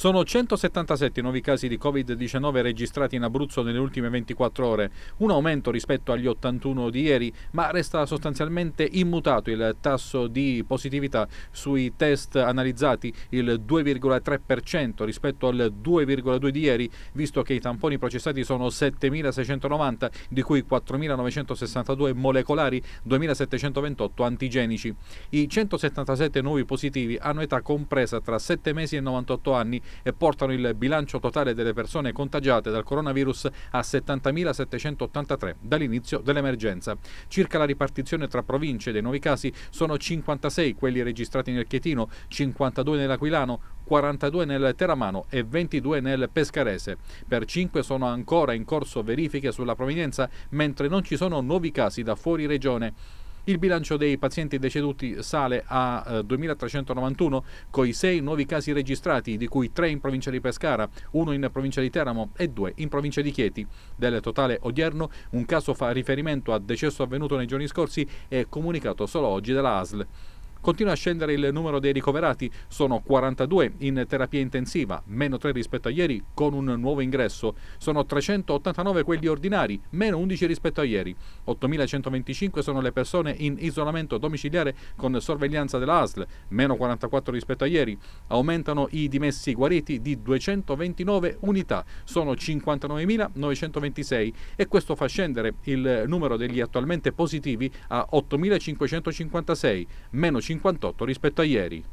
Sono 177 nuovi casi di Covid-19 registrati in Abruzzo nelle ultime 24 ore, un aumento rispetto agli 81 di ieri, ma resta sostanzialmente immutato il tasso di positività sui test analizzati, il 2,3% rispetto al 2,2 di ieri, visto che i tamponi processati sono 7.690, di cui 4.962 molecolari, 2.728 antigenici. I 177 nuovi positivi hanno età compresa tra 7 mesi e 98 anni, e portano il bilancio totale delle persone contagiate dal coronavirus a 70.783 dall'inizio dell'emergenza. Circa la ripartizione tra province dei nuovi casi sono 56 quelli registrati nel Chietino, 52 nell'Aquilano, 42 nel Teramano e 22 nel Pescarese. Per 5 sono ancora in corso verifiche sulla provenienza, mentre non ci sono nuovi casi da fuori regione. Il bilancio dei pazienti deceduti sale a 2.391 con i sei nuovi casi registrati, di cui tre in provincia di Pescara, uno in provincia di Teramo e due in provincia di Chieti. Del totale odierno un caso fa riferimento a decesso avvenuto nei giorni scorsi e comunicato solo oggi dalla ASL. Continua a scendere il numero dei ricoverati, sono 42 in terapia intensiva, meno 3 rispetto a ieri con un nuovo ingresso, sono 389 quelli ordinari, meno 11 rispetto a ieri, 8.125 sono le persone in isolamento domiciliare con sorveglianza della ASL, meno 44 rispetto a ieri, aumentano i dimessi guariti di 229 unità, sono 59.926 e questo fa scendere il numero degli attualmente positivi a 8.556, meno 5 58 rispetto a ieri.